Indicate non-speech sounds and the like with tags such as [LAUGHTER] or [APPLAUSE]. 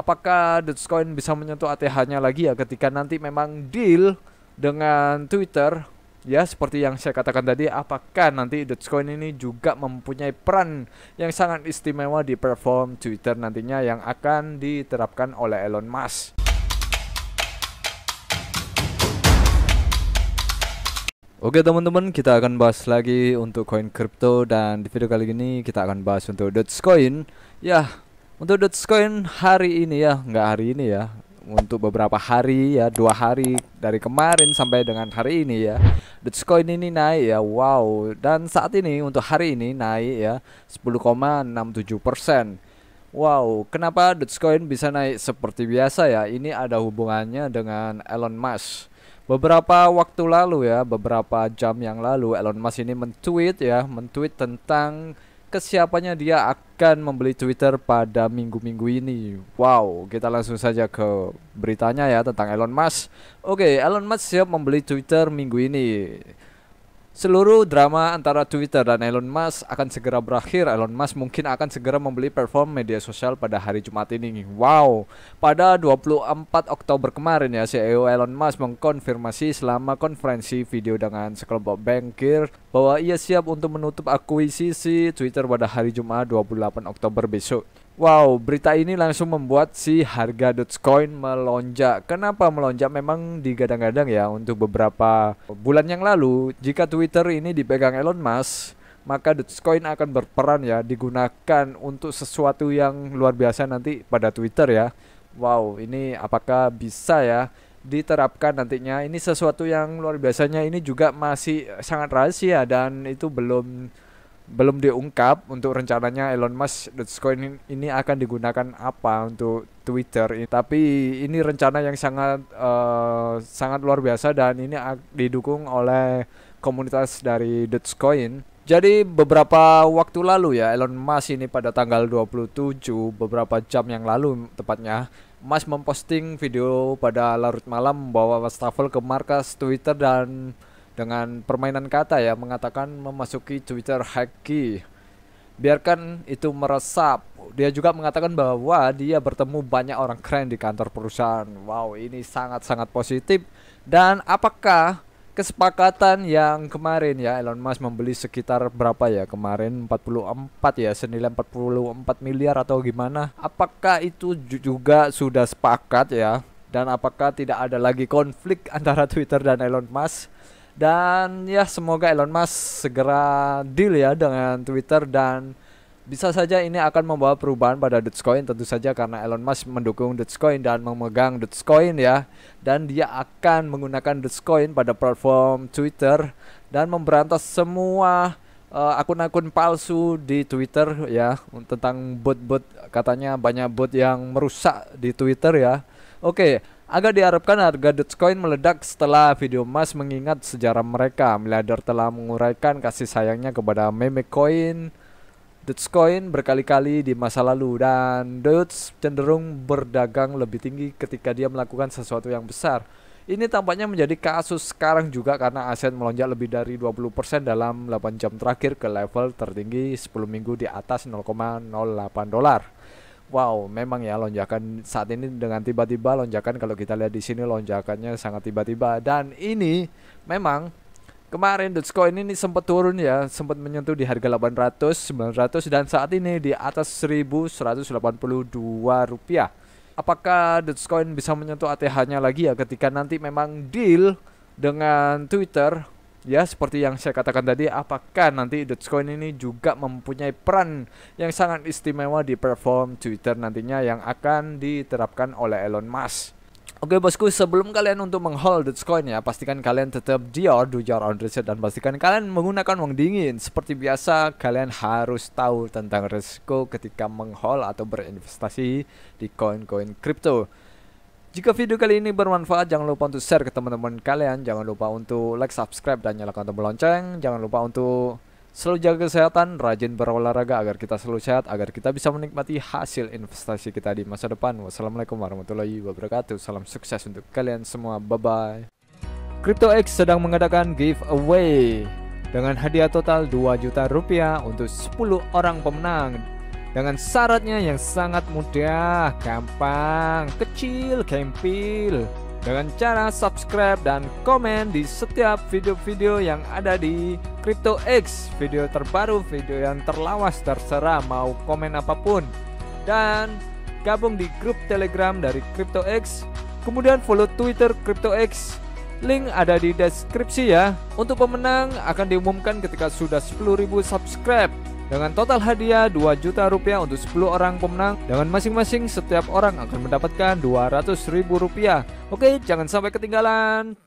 apakah Dogecoin bisa menyentuh ATH-nya lagi ya ketika nanti memang deal dengan Twitter ya seperti yang saya katakan tadi apakah nanti Dogecoin ini juga mempunyai peran yang sangat istimewa di perform Twitter nantinya yang akan diterapkan oleh Elon Musk. Oke teman-teman, kita akan bahas lagi untuk koin crypto dan di video kali ini kita akan bahas untuk Dogecoin. Ya, untuk Dogecoin hari ini ya, nggak hari ini ya. Untuk beberapa hari ya, dua hari dari kemarin sampai dengan hari ini ya. Dogecoin ini naik ya, wow. Dan saat ini untuk hari ini naik ya 10,67 persen. Wow, kenapa Dogecoin bisa naik seperti biasa ya? Ini ada hubungannya dengan Elon Musk. Beberapa waktu lalu ya, beberapa jam yang lalu Elon Musk ini mentweet ya, mentweet tentang kesiapannya dia akan membeli Twitter pada minggu-minggu ini. Wow, kita langsung saja ke beritanya ya tentang Elon Musk. Oke, Elon Musk siap membeli Twitter minggu ini. Seluruh drama antara Twitter dan Elon Musk akan segera berakhir. Elon Musk mungkin akan segera membeli platform media sosial pada hari Jumat ini. Wow. Pada 24 Oktober kemarin ya, CEO Elon Musk mengkonfirmasi selama konferensi video dengan sekelompok bankir bahwa ia siap untuk menutup akuisisi Twitter pada hari Jumat 28 Oktober besok. Wow, berita ini langsung membuat si harga Dogecoin melonjak. Kenapa melonjak? Memang digadang-gadang ya untuk beberapa bulan yang lalu jika Twitter ini dipegang Elon Musk, maka Dogecoin akan berperan ya digunakan untuk sesuatu yang luar biasa nanti pada Twitter ya. Wow, ini apakah bisa ya diterapkan nantinya? Ini sesuatu yang luar biasanya ini juga masih sangat rahasia dan itu belum belum diungkap untuk rencananya Elon Musk Dogecoin ini akan digunakan apa untuk Twitter. Tapi ini rencana yang sangat uh, sangat luar biasa dan ini didukung oleh komunitas dari Dogecoin. Jadi beberapa waktu lalu ya Elon Musk ini pada tanggal 27 beberapa jam yang lalu tepatnya Musk memposting video pada larut malam bahwa wastafel ke markas Twitter dan dengan permainan kata ya mengatakan memasuki Twitter Haki. Biarkan itu meresap. Dia juga mengatakan bahwa dia bertemu banyak orang keren di kantor perusahaan. Wow, ini sangat-sangat positif. Dan apakah kesepakatan yang kemarin ya Elon Musk membeli sekitar berapa ya kemarin 44 ya senilai 44 miliar atau gimana apakah itu juga sudah sepakat ya dan apakah tidak ada lagi konflik [LAUGHS] antara Twitter dan Elon Musk dan ya semoga Elon Musk segera deal ya dengan Twitter dan bisa saja ini akan membawa perubahan pada Dogecoin tentu saja karena Elon Musk mendukung Dogecoin dan memegang Dogecoin ya dan dia akan menggunakan Dogecoin pada platform Twitter dan memberantas semua eh, akun-akun uh, palsu di Twitter ya tentang bot-bot katanya banyak bot yang merusak di Twitter ya. Oke, okay Agar diharapkan harga Dogecoin meledak setelah video emas mengingat sejarah mereka. Miliarder telah menguraikan kasih sayangnya kepada meme coin Dogecoin berkali-kali di masa lalu dan Doge cenderung berdagang lebih tinggi ketika dia melakukan sesuatu yang besar. Ini tampaknya menjadi kasus sekarang juga karena aset melonjak lebih dari 20% dalam 8 jam terakhir ke level tertinggi 10 minggu di atas 0,08 dolar wow, memang ya lonjakan saat ini dengan tiba-tiba lonjakan kalau kita lihat di sini lonjakannya sangat tiba-tiba dan ini memang kemarin Dogecoin ini sempat turun ya, sempat menyentuh di harga 800, 900 dan saat ini di atas 1182 rupiah. Apakah Dogecoin bisa menyentuh ATH-nya lagi ya ketika nanti memang deal dengan Twitter Ya, seperti yang saya katakan tadi, apakah nanti Dogecoin ini juga mempunyai peran yang sangat istimewa di platform Twitter nantinya yang akan diterapkan oleh Elon Musk? Oke bosku, sebelum kalian untuk menghold Dogecoin ya, pastikan kalian tetap dior, do your own research dan pastikan kalian menggunakan uang dingin. Seperti biasa, kalian harus tahu tentang risiko ketika menghold atau berinvestasi di koin-koin kripto. Jika video kali ini bermanfaat, jangan lupa untuk share ke teman-teman kalian. Jangan lupa untuk like, subscribe, dan nyalakan tombol lonceng. Jangan lupa untuk selalu jaga kesehatan, rajin berolahraga agar kita selalu sehat, agar kita bisa menikmati hasil investasi kita di masa depan. Wassalamualaikum warahmatullahi wabarakatuh. Salam sukses untuk kalian semua. Bye-bye. CryptoX sedang mengadakan giveaway dengan hadiah total 2 juta rupiah untuk 10 orang pemenang dengan syaratnya yang sangat mudah, gampang, kecil, gempil dengan cara subscribe dan komen di setiap video-video yang ada di Crypto X. video terbaru, video yang terlawas terserah mau komen apapun dan gabung di grup telegram dari Crypto X. kemudian follow Twitter Crypto X. Link ada di deskripsi ya. Untuk pemenang akan diumumkan ketika sudah 10.000 subscribe dengan total hadiah 2 juta rupiah untuk 10 orang pemenang dengan masing-masing setiap orang akan mendapatkan 200 ribu rupiah oke jangan sampai ketinggalan